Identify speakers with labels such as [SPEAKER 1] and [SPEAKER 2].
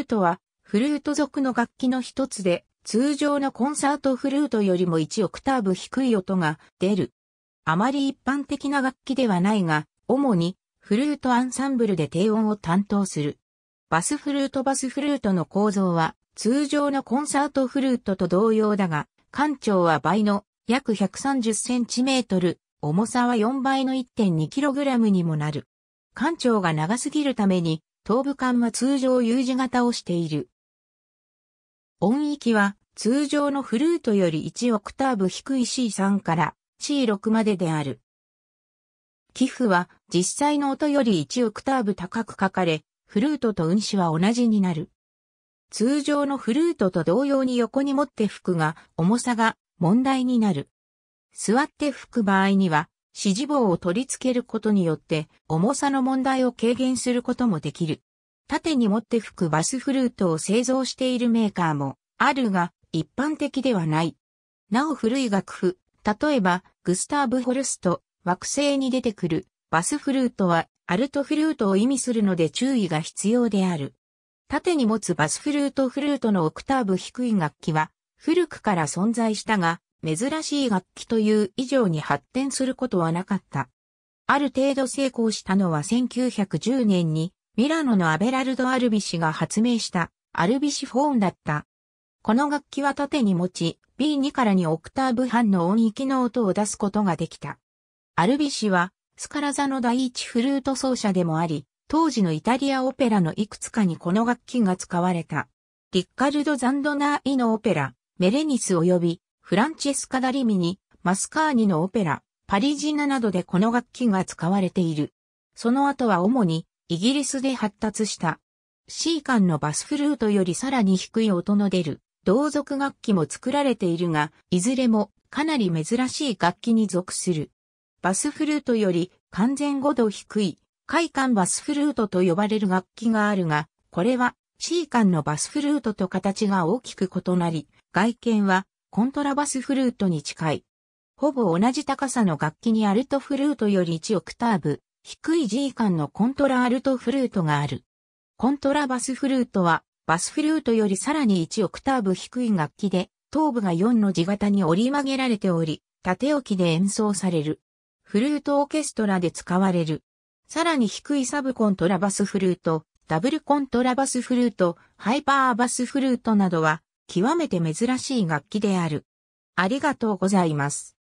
[SPEAKER 1] ルートは、フルート族の楽器の一つで、通常のコンサートフルートよりも1オクターブ低い音が出る。あまり一般的な楽器ではないが、主にフルートアンサンブルで低音を担当する。バスフルートバスフルートの構造は通常のコンサートフルートと同様だが、艦長は倍の約 130cm、重さは4倍の 1.2kg にもなる。艦長が長すぎるために頭部艦は通常 U 字型をしている。音域は通常のフルートより1オクターブ低い C3 から C6 までである。寄付は実際の音より1オクターブ高く書かれ、フルートと運指は同じになる。通常のフルートと同様に横に持って吹くが、重さが問題になる。座って吹く場合には、支持棒を取り付けることによって重さの問題を軽減することもできる。縦に持って吹くバスフルートを製造しているメーカーもあるが一般的ではない。なお古い楽譜、例えばグスターブ・ホルスト、惑星に出てくるバスフルートはアルトフルートを意味するので注意が必要である。縦に持つバスフルートフルートのオクターブ低い楽器は古くから存在したが珍しい楽器という以上に発展することはなかった。ある程度成功したのは1910年にミラノのアベラルド・アルビシが発明したアルビシフォーンだった。この楽器は縦に持ち B2 から2オクターブ半の音域の音を出すことができた。アルビシはスカラザの第一フルート奏者でもあり、当時のイタリアオペラのいくつかにこの楽器が使われた。リッカルド・ザンドナーイのオペラ、メレニス及びフランチェスカ・ダリミニ、マスカーニのオペラ、パリジナなどでこの楽器が使われている。その後は主にイギリスで発達した。C 間のバスフルートよりさらに低い音の出る同族楽器も作られているが、いずれもかなり珍しい楽器に属する。バスフルートより完全5度低い、快感バスフルートと呼ばれる楽器があるが、これは C 間のバスフルートと形が大きく異なり、外見はコントラバスフルートに近い。ほぼ同じ高さの楽器にアルトフルートより1オクターブ、低い G 間のコントラアルトフルートがある。コントラバスフルートは、バスフルートよりさらに1オクターブ低い楽器で、頭部が4の字型に折り曲げられており、縦置きで演奏される。フルートオーケストラで使われる。さらに低いサブコントラバスフルート、ダブルコントラバスフルート、ハイパーバスフルートなどは、極めて珍しい楽器である。ありがとうございます。